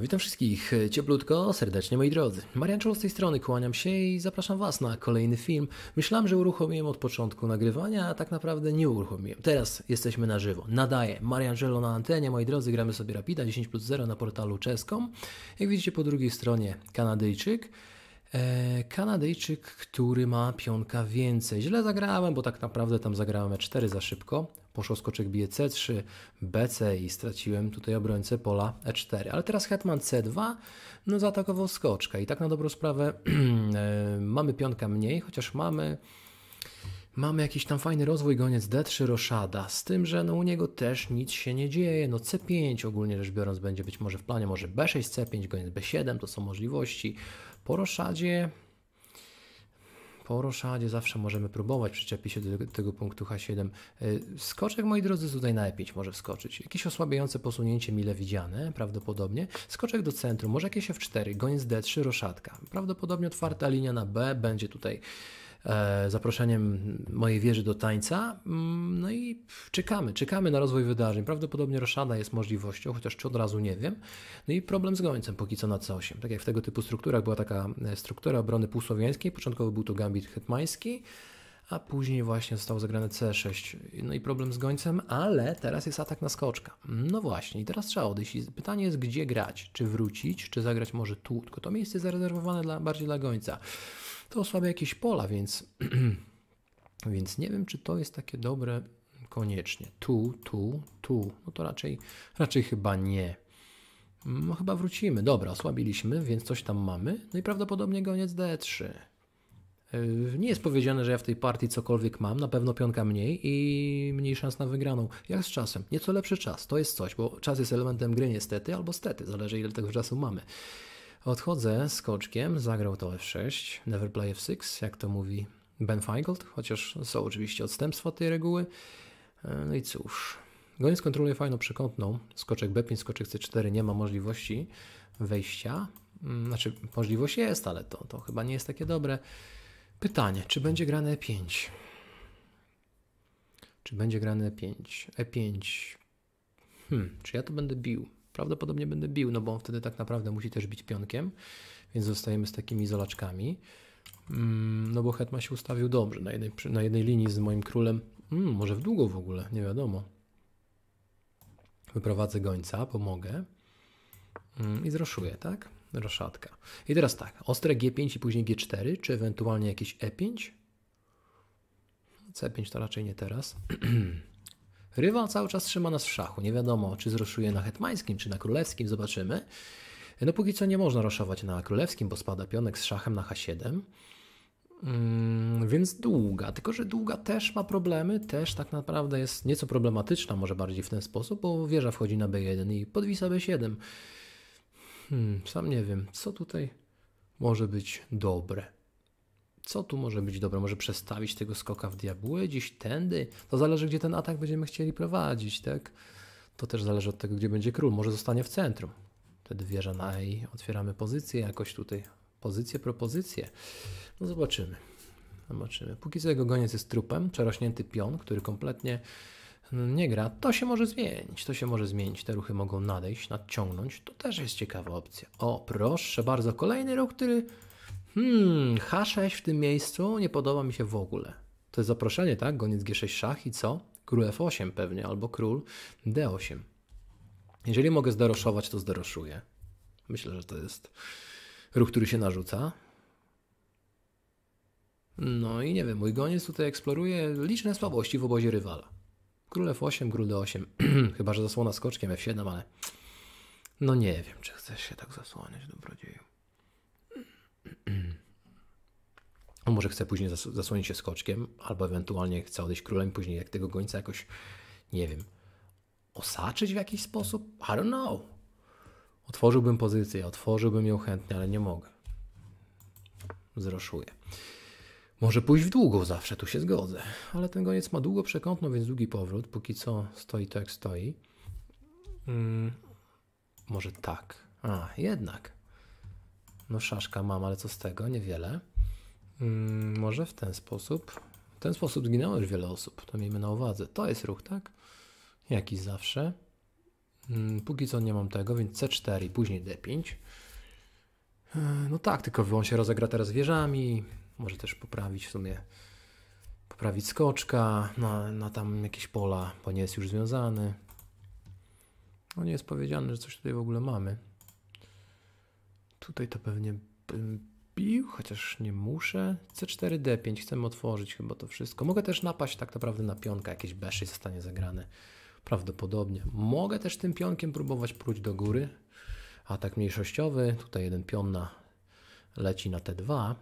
witam wszystkich cieplutko, serdecznie moi drodzy. Marian Czuł z tej strony, kłaniam się i zapraszam Was na kolejny film. Myślałem, że uruchomiłem od początku nagrywania, a tak naprawdę nie uruchomiłem. Teraz jesteśmy na żywo. Nadaję Marian Żelo na antenie, moi drodzy, gramy sobie Rapida 10 plus 0 na portalu czeską. Jak widzicie po drugiej stronie Kanadyjczyk. E, Kanadyjczyk, który ma pionka więcej. Źle zagrałem, bo tak naprawdę tam zagrałem 4 e za szybko poszło skoczek bije C3, BC i straciłem tutaj obrońcę pola E4. Ale teraz hetman C2, no zaatakował skoczka i tak na dobrą sprawę e, mamy pionka mniej, chociaż mamy mamy jakiś tam fajny rozwój goniec D3 Roszada, z tym, że no u niego też nic się nie dzieje, no C5 ogólnie rzecz biorąc będzie być może w planie, może B6, C5, goniec B7, to są możliwości. Po Roszadzie po roszadzie zawsze możemy próbować przyczepić się do tego punktu H7. Y, skoczek, moi drodzy, tutaj na E5 może wskoczyć. Jakieś osłabiające posunięcie mile widziane, prawdopodobnie. Skoczek do centrum, może jakieś F4, goniec D3, roszadka. Prawdopodobnie otwarta linia na B będzie tutaj E, zaproszeniem mojej wieży do tańca. Mm, no i czekamy, czekamy na rozwój wydarzeń. Prawdopodobnie roszada jest możliwością, chociaż czy od razu nie wiem. No i problem z gońcem póki co na C8. Tak jak w tego typu strukturach była taka e, struktura obrony półsłowiańskiej, początkowo był to gambit hetmański, a później właśnie został zagrany C6. No i problem z gońcem, ale teraz jest atak na skoczka. No właśnie, i teraz trzeba odejść. Pytanie jest, gdzie grać? Czy wrócić, czy zagrać może tu? Tylko to miejsce jest zarezerwowane dla, bardziej dla gońca to osłabia jakieś pola, więc, więc nie wiem, czy to jest takie dobre koniecznie. Tu, tu, tu. No to raczej, raczej chyba nie. No chyba wrócimy. Dobra, osłabiliśmy, więc coś tam mamy. No i prawdopodobnie goniec D3. Y, nie jest powiedziane, że ja w tej partii cokolwiek mam, na pewno pionka mniej i mniej szans na wygraną. Jak z czasem? Nieco lepszy czas, to jest coś, bo czas jest elementem gry niestety albo stety, zależy ile tego czasu mamy. Odchodzę skoczkiem, zagrał to F6, never play F6, jak to mówi Ben Feigold, chociaż są oczywiście odstępstwa od tej reguły. E, no i cóż, goniec kontroluje fajną przekątną, skoczek B5, skoczek C4 nie ma możliwości wejścia, mm, znaczy możliwość jest, ale to, to chyba nie jest takie dobre. Pytanie, czy będzie grane E5? Czy będzie grane E5? E5. Hmm, czy ja to będę bił? prawdopodobnie będę bił, no bo on wtedy tak naprawdę musi też bić pionkiem, więc zostajemy z takimi izolaczkami. Mm, no bo Hetma się ustawił dobrze na jednej, na jednej linii z moim królem. Mm, może w długo w ogóle, nie wiadomo. Wyprowadzę gońca, pomogę mm, i zroszuję, tak? Roszatka. I teraz tak, ostre G5 i później G4, czy ewentualnie jakieś E5? C5 to raczej nie teraz. Rywal cały czas trzyma nas w szachu. Nie wiadomo, czy zroszuje na hetmańskim, czy na królewskim, zobaczymy. No póki co nie można roszować na królewskim, bo spada pionek z szachem na H7. Mm, więc długa, tylko że długa też ma problemy, też tak naprawdę jest nieco problematyczna, może bardziej w ten sposób, bo wieża wchodzi na B1 i podwisa B7. Hmm, sam nie wiem, co tutaj może być dobre co tu może być dobre? Może przestawić tego skoka w diabły dziś tędy? To zależy, gdzie ten atak będziemy chcieli prowadzić, tak? To też zależy od tego, gdzie będzie król. Może zostanie w centrum. Wtedy wieża na i otwieramy pozycję jakoś tutaj. Pozycję, propozycję. No zobaczymy. Zobaczymy. Póki co jego goniec jest trupem, przerośnięty pion, który kompletnie no, nie gra. To się może zmienić, to się może zmienić. Te ruchy mogą nadejść, nadciągnąć. To też jest ciekawa opcja. O, proszę bardzo, kolejny ruch, który hmm, H6 w tym miejscu nie podoba mi się w ogóle. To jest zaproszenie, tak? Goniec G6 szach i co? Król F8 pewnie, albo król D8. Jeżeli mogę zderoszować, to zderoszuję. Myślę, że to jest ruch, który się narzuca. No i nie wiem, mój goniec tutaj eksploruje liczne słabości w obozie rywala. Król F8, król D8, chyba że zasłona skoczkiem F7, ale no nie wiem, czy chcesz się tak zasłaniać, dobrodzieju. Może chce później zas zasłonić się skoczkiem, albo ewentualnie chce odejść królem, później jak tego gońca jakoś, nie wiem, osaczyć w jakiś sposób? I don't know. Otworzyłbym pozycję, otworzyłbym ją chętnie, ale nie mogę. Zroszuję. Może pójść w długo, zawsze tu się zgodzę. Ale ten goniec ma długo przekątną, więc długi powrót. Póki co stoi to jak stoi. Hmm. Może tak. A, jednak no szaszka mam, ale co z tego, niewiele. Mm, może w ten sposób. W ten sposób zginęło już wiele osób, to miejmy na uwadze. To jest ruch, tak? Jaki zawsze. Hmm, póki co nie mam tego, więc C4 i później D5. E, no tak, tylko on się rozegra teraz wieżami. Może też poprawić w sumie poprawić skoczka na, na tam jakieś pola, bo nie jest już związany. No nie jest powiedziane, że coś tutaj w ogóle mamy. Tutaj to pewnie bił, chociaż nie muszę. C4, D5, chcemy otworzyć chyba to wszystko. Mogę też napaść tak naprawdę na pionka, jakieś b6 zostanie zagrane. Prawdopodobnie. Mogę też tym pionkiem próbować próć do góry. Atak mniejszościowy, tutaj jeden pion na, leci na T2.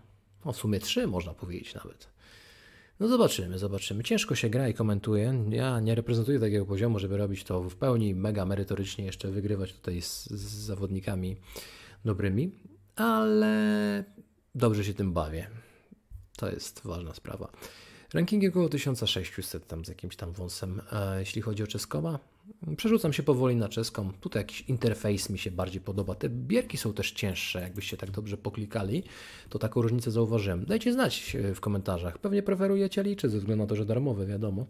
No w sumie 3 można powiedzieć nawet. No zobaczymy, zobaczymy. Ciężko się gra i komentuje. Ja nie reprezentuję takiego poziomu, żeby robić to w pełni mega merytorycznie, jeszcze wygrywać tutaj z, z zawodnikami dobrymi, ale dobrze się tym bawię. To jest ważna sprawa. Rankingi około 1600 tam z jakimś tam wąsem, e, jeśli chodzi o czeskoma. Przerzucam się powoli na czeską. Tutaj jakiś interfejs mi się bardziej podoba. Te bierki są też cięższe. Jakbyście tak dobrze poklikali, to taką różnicę zauważyłem. Dajcie znać w komentarzach. Pewnie preferujecie liczy ze względu na to, że darmowe, wiadomo.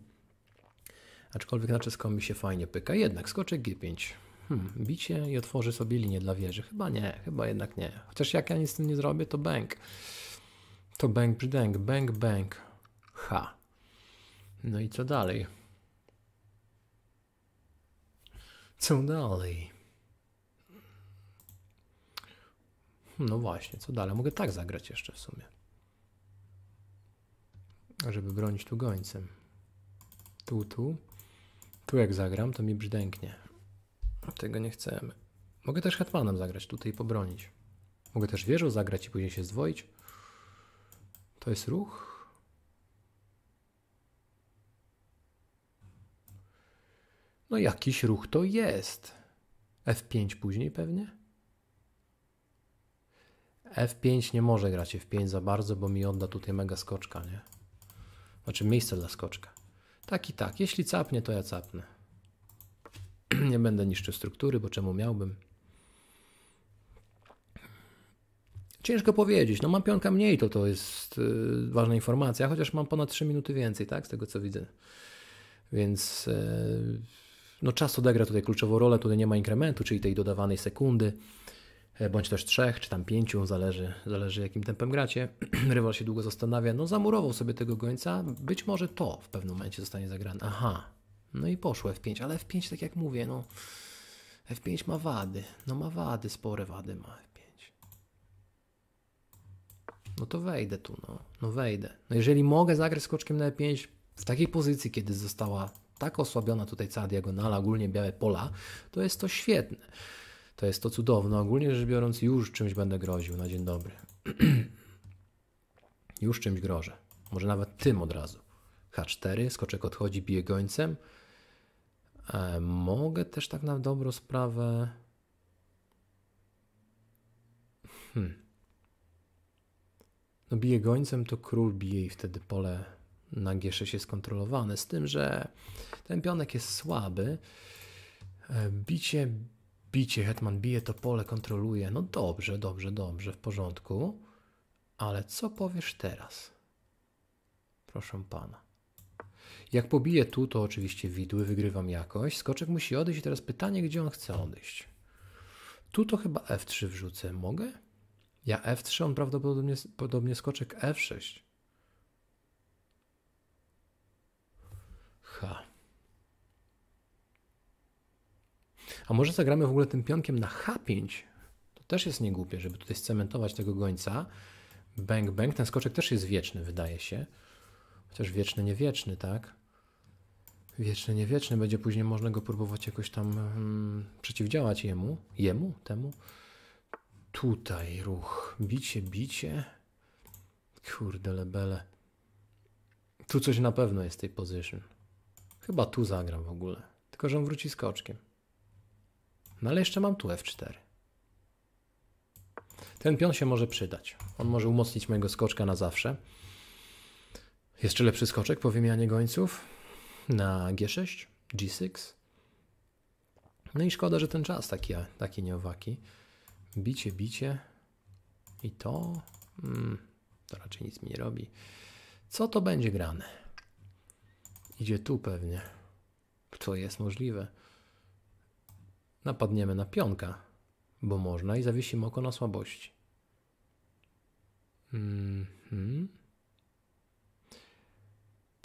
Aczkolwiek na czeską mi się fajnie pyka. Jednak skoczek G5 hmm, bicie i otworzy sobie linię dla wieży. Chyba nie, chyba jednak nie. Chociaż jak ja nic z tym nie zrobię, to bęk. To bęk brzdęk, bęk, bęk. Ha. No i co dalej? Co dalej? Hmm, no właśnie, co dalej? Mogę tak zagrać jeszcze w sumie. Żeby bronić tu gońcem. Tu, tu. Tu jak zagram, to mi brzdęknie. Tego nie chcemy. Mogę też hetmanem zagrać tutaj i pobronić. Mogę też wieżą zagrać i później się zdwoić. To jest ruch. No jakiś ruch to jest. F5 później pewnie? F5 nie może grać F5 za bardzo, bo mi odda tutaj mega skoczka, nie? Znaczy miejsce dla skoczka. Tak i tak. Jeśli capnie, to ja capnę. Nie będę niszczył struktury, bo czemu miałbym? Ciężko powiedzieć. No mam pionka mniej, to to jest yy, ważna informacja, chociaż mam ponad 3 minuty więcej, tak, z tego co widzę. Więc yy, no czas odegra tutaj kluczową rolę, tutaj nie ma inkrementu, czyli tej dodawanej sekundy, e, bądź też trzech, czy tam pięciu, zależy, zależy jakim tempem gracie. Rywal się długo zastanawia, no zamurował sobie tego gońca, być może to w pewnym momencie zostanie zagrane. Aha, no i poszło F5, ale F5, tak jak mówię, no F5 ma wady. No ma wady, spore wady ma F5. No to wejdę tu, no. No wejdę. No jeżeli mogę zagrać skoczkiem na E5 w takiej pozycji, kiedy została tak osłabiona tutaj cała diagonala, ogólnie białe pola, to jest to świetne. To jest to cudowne. Ogólnie rzecz biorąc, już czymś będę groził na dzień dobry. już czymś grożę. Może nawet tym od razu. H4, skoczek odchodzi, bije gońcem. E, mogę też tak na dobrą sprawę... Hmm. No bije gońcem, to król bije i wtedy pole na G6 jest kontrolowane. Z tym, że ten pionek jest słaby. E, bicie, bicie, hetman bije, to pole kontroluje. No dobrze, dobrze, dobrze, w porządku. Ale co powiesz teraz? Proszę pana. Jak pobiję tu, to oczywiście widły, wygrywam jakoś. Skoczek musi odejść i teraz pytanie, gdzie on chce odejść. Tu to chyba F3 wrzucę. Mogę? Ja F3, on prawdopodobnie podobnie skoczek F6. H. A może zagramy w ogóle tym pionkiem na H5? To też jest niegłupie, żeby tutaj scementować tego gońca. Bang, bang. Ten skoczek też jest wieczny, wydaje się. Chociaż wieczny, niewieczny, tak? wieczny, niewieczny, będzie później można go próbować jakoś tam hmm, przeciwdziałać jemu, jemu, temu. Tutaj ruch, bicie, bicie. Kurde lebele. Tu coś na pewno jest tej position. Chyba tu zagram w ogóle. Tylko, że on wróci skoczkiem. No ale jeszcze mam tu F4. Ten pion się może przydać. On może umocnić mojego skoczka na zawsze. Jeszcze lepszy skoczek po wymianie gońców na G6, G6. No i szkoda, że ten czas taki, taki nieowaki. Bicie, bicie. I to... Mm, to raczej nic mi nie robi. Co to będzie grane? Idzie tu pewnie. Co jest możliwe. Napadniemy na pionka, bo można i zawiesimy oko na słabości. Mhm. Mm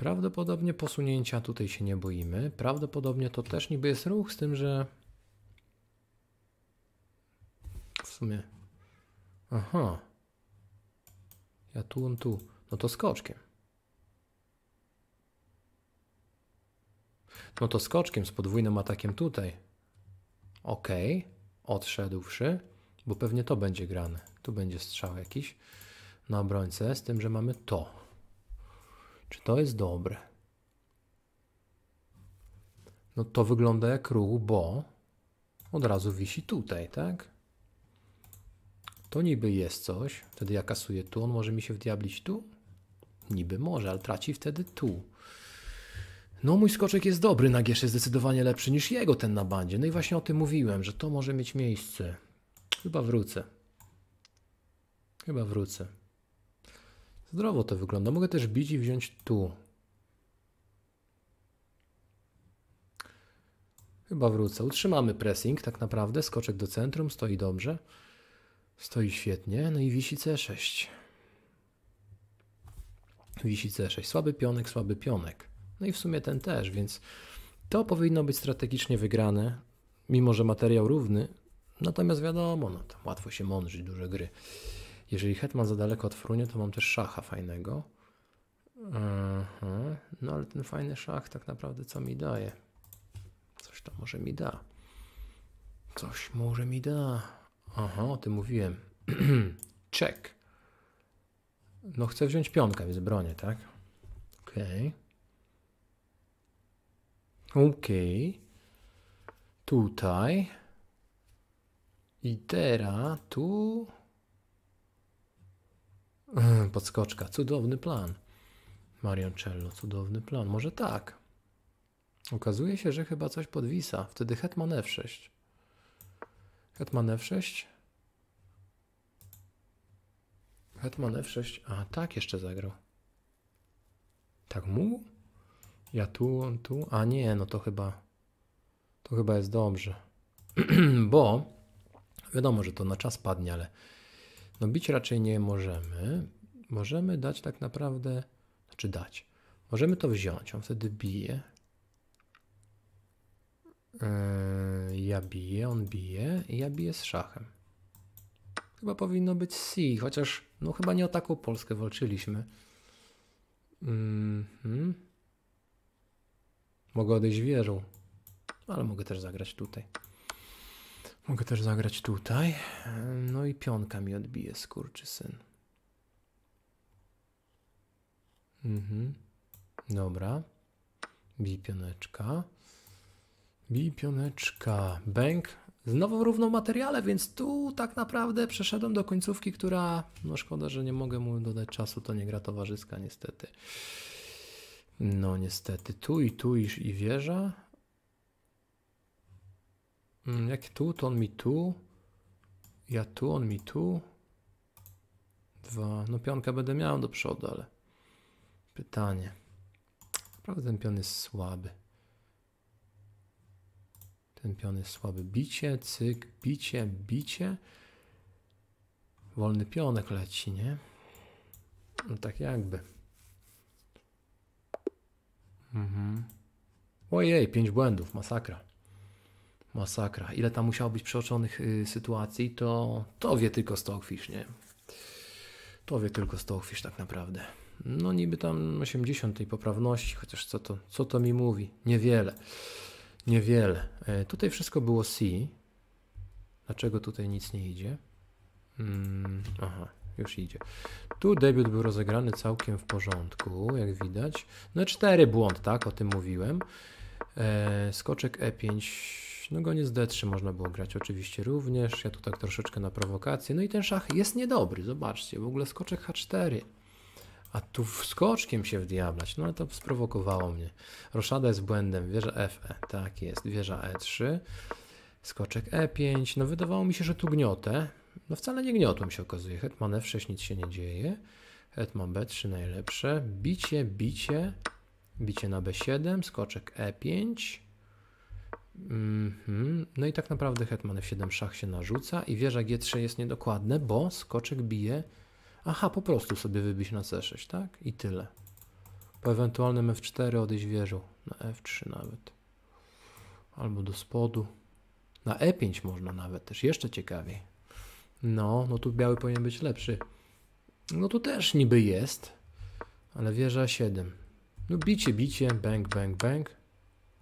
Prawdopodobnie posunięcia tutaj się nie boimy. Prawdopodobnie to też niby jest ruch, z tym, że w sumie. Aha. Ja tu, on tu. No to skoczkiem. No to skoczkiem z podwójnym atakiem tutaj. Ok. Odszedłszy, bo pewnie to będzie grane. Tu będzie strzał jakiś na obrońcę, z tym, że mamy to. Czy to jest dobre? No to wygląda jak ruch, bo od razu wisi tutaj, tak? To niby jest coś, wtedy ja kasuję tu, on może mi się wdiablić tu? Niby może, ale traci wtedy tu. No mój skoczek jest dobry na G6, zdecydowanie lepszy niż jego ten na bandzie. No i właśnie o tym mówiłem, że to może mieć miejsce. Chyba wrócę. Chyba wrócę. Zdrowo to wygląda. Mogę też bić i wziąć tu. Chyba wrócę. Utrzymamy pressing tak naprawdę. Skoczek do centrum. Stoi dobrze. Stoi świetnie. No i wisi C6. Wisi C6. Słaby pionek, słaby pionek. No i w sumie ten też, więc to powinno być strategicznie wygrane, mimo że materiał równy. Natomiast wiadomo, no, tam łatwo się mądrzyć duże gry. Jeżeli hetman za daleko od Frunia, to mam też szacha fajnego. Aha. No ale ten fajny szach tak naprawdę co mi daje? Coś tam może mi da. Coś może mi da. Aha, o tym mówiłem. check. No chcę wziąć pionka, więc bronię, tak? Okej. Okay. Okej. Okay. Tutaj. I teraz tu Podskoczka. Cudowny plan. Marioncello, cudowny plan. Może tak. Okazuje się, że chyba coś podwisa. Wtedy hetman f6. Hetman f6. Hetman f6. A, tak jeszcze zagrał. Tak mu? Ja tu, on tu. A nie, no to chyba... To chyba jest dobrze. Bo... Wiadomo, że to na czas padnie, ale... No bić raczej nie możemy. Możemy dać tak naprawdę, znaczy dać. Możemy to wziąć, on wtedy bije. Yy, ja biję, on bije i ja biję z szachem. Chyba powinno być C, chociaż no chyba nie o taką Polskę walczyliśmy. Mm -hmm. Mogę odejść wieżą, ale mogę też zagrać tutaj. Mogę też zagrać tutaj. No i pionka mi odbije, skurczy syn. Mhm. Dobra. Bij pioneczka. Bij pioneczka. Bęk. Znowu równo materiale, więc tu tak naprawdę przeszedłem do końcówki, która... No szkoda, że nie mogę mu dodać czasu, to nie gra towarzyska niestety. No niestety. Tu i tu i, i wieża. Mm, jak tu, to on mi tu. Ja tu, on mi tu. Dwa. No pionka będę miał do przodu, ale pytanie. Naprawdę ten pion jest słaby. Ten pion jest słaby. Bicie, cyk, bicie, bicie. Wolny pionek leci, nie? No tak jakby. Mhm. Ojej, pięć błędów, masakra. Masakra. Ile tam musiało być przeoczonych y, sytuacji, to, to wie tylko Stockfish, nie? To wie tylko Stockfish tak naprawdę. No niby tam 80 tej poprawności, chociaż co to, co to mi mówi? Niewiele. Niewiele. E, tutaj wszystko było C. Dlaczego tutaj nic nie idzie? Mm, aha, już idzie. Tu debiut był rozegrany całkiem w porządku, jak widać. No 4 błąd, tak? O tym mówiłem. E, skoczek E5 no go No goniec D3 można było grać oczywiście również. Ja tu tak troszeczkę na prowokację. No i ten szach jest niedobry, zobaczcie. W ogóle skoczek H4. A tu skoczkiem się wdiablać. No ale to sprowokowało mnie. Roszada jest błędem. Wieża FE. Tak jest. Wieża E3. Skoczek E5. No wydawało mi się, że tu gniotę. No wcale nie gniotłem się okazuje. Hetman F6 nic się nie dzieje. Hetman B3 najlepsze. Bicie, bicie. Bicie na B7. Skoczek E5. Mm -hmm. No i tak naprawdę hetman f7 szach się narzuca i wieża g3 jest niedokładne, bo skoczek bije... Aha, po prostu sobie wybić na c6, tak? I tyle. Po ewentualnym f4 odejść wieżą na f3 nawet. Albo do spodu. Na e5 można nawet też, jeszcze ciekawiej. No, no tu biały powinien być lepszy. No tu też niby jest, ale wieża 7. No bicie, bicie, bang, bang, bang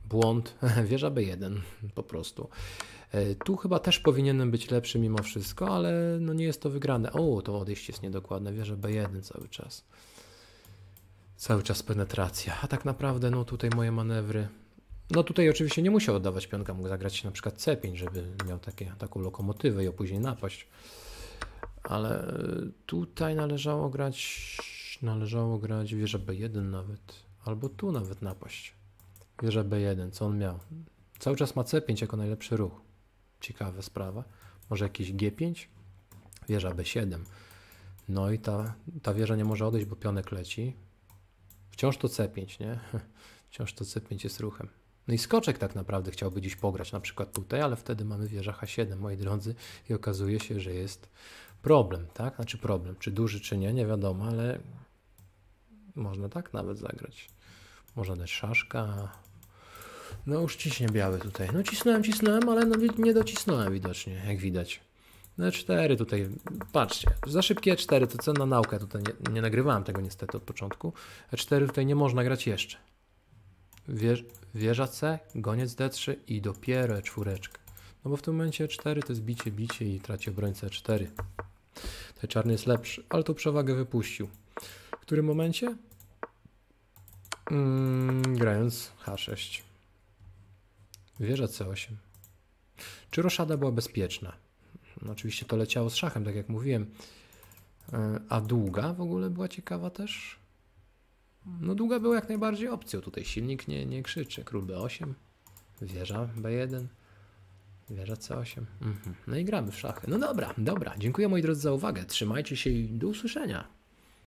błąd, wieża B1 po prostu. E, tu chyba też powinienem być lepszy mimo wszystko, ale no nie jest to wygrane. O, to odejście jest niedokładne, wieża B1 cały czas. Cały czas penetracja. A tak naprawdę no tutaj moje manewry no tutaj oczywiście nie musiał oddawać pionka, mógł zagrać na przykład C5, żeby miał takie, taką lokomotywę i ją później napaść. Ale tutaj należało grać, należało grać wieża B1 nawet, albo tu nawet napaść. Wieża B1, co on miał? Cały czas ma C5 jako najlepszy ruch. Ciekawa sprawa. Może jakiś G5? Wieża B7. No i ta, ta wieża nie może odejść, bo pionek leci. Wciąż to C5, nie? Wciąż to C5 jest ruchem. No i skoczek tak naprawdę chciałby dziś pograć, na przykład tutaj, ale wtedy mamy wieża H7, moi drodzy, i okazuje się, że jest problem, tak? Znaczy problem, czy duży, czy nie, nie wiadomo, ale można tak nawet zagrać. Można dać szaszka, no już ciśnie biały tutaj. No cisnąłem, cisnąłem, ale no nie docisnąłem widocznie, jak widać. No 4 tutaj, patrzcie, za szybkie 4 to cena nauka, tutaj nie, nie, nagrywałem tego niestety od początku. e 4 tutaj nie można grać jeszcze. Wież, wieża C, goniec D3 i dopiero E4. No bo w tym momencie e 4 to jest bicie, bicie i traci obrońcę e 4. Tutaj czarny jest lepszy, ale tu przewagę wypuścił. W którym momencie? Mm, grając H6. Wieża C8. Czy roszada była bezpieczna? No, oczywiście to leciało z szachem, tak jak mówiłem. E, a długa w ogóle była ciekawa też? No długa była jak najbardziej opcją. Tutaj silnik nie, nie krzyczy. Król B8, wieża B1, wieża C8. Mhm. No i gramy w szachy. No dobra, dobra. Dziękuję moi drodzy za uwagę. Trzymajcie się i do usłyszenia.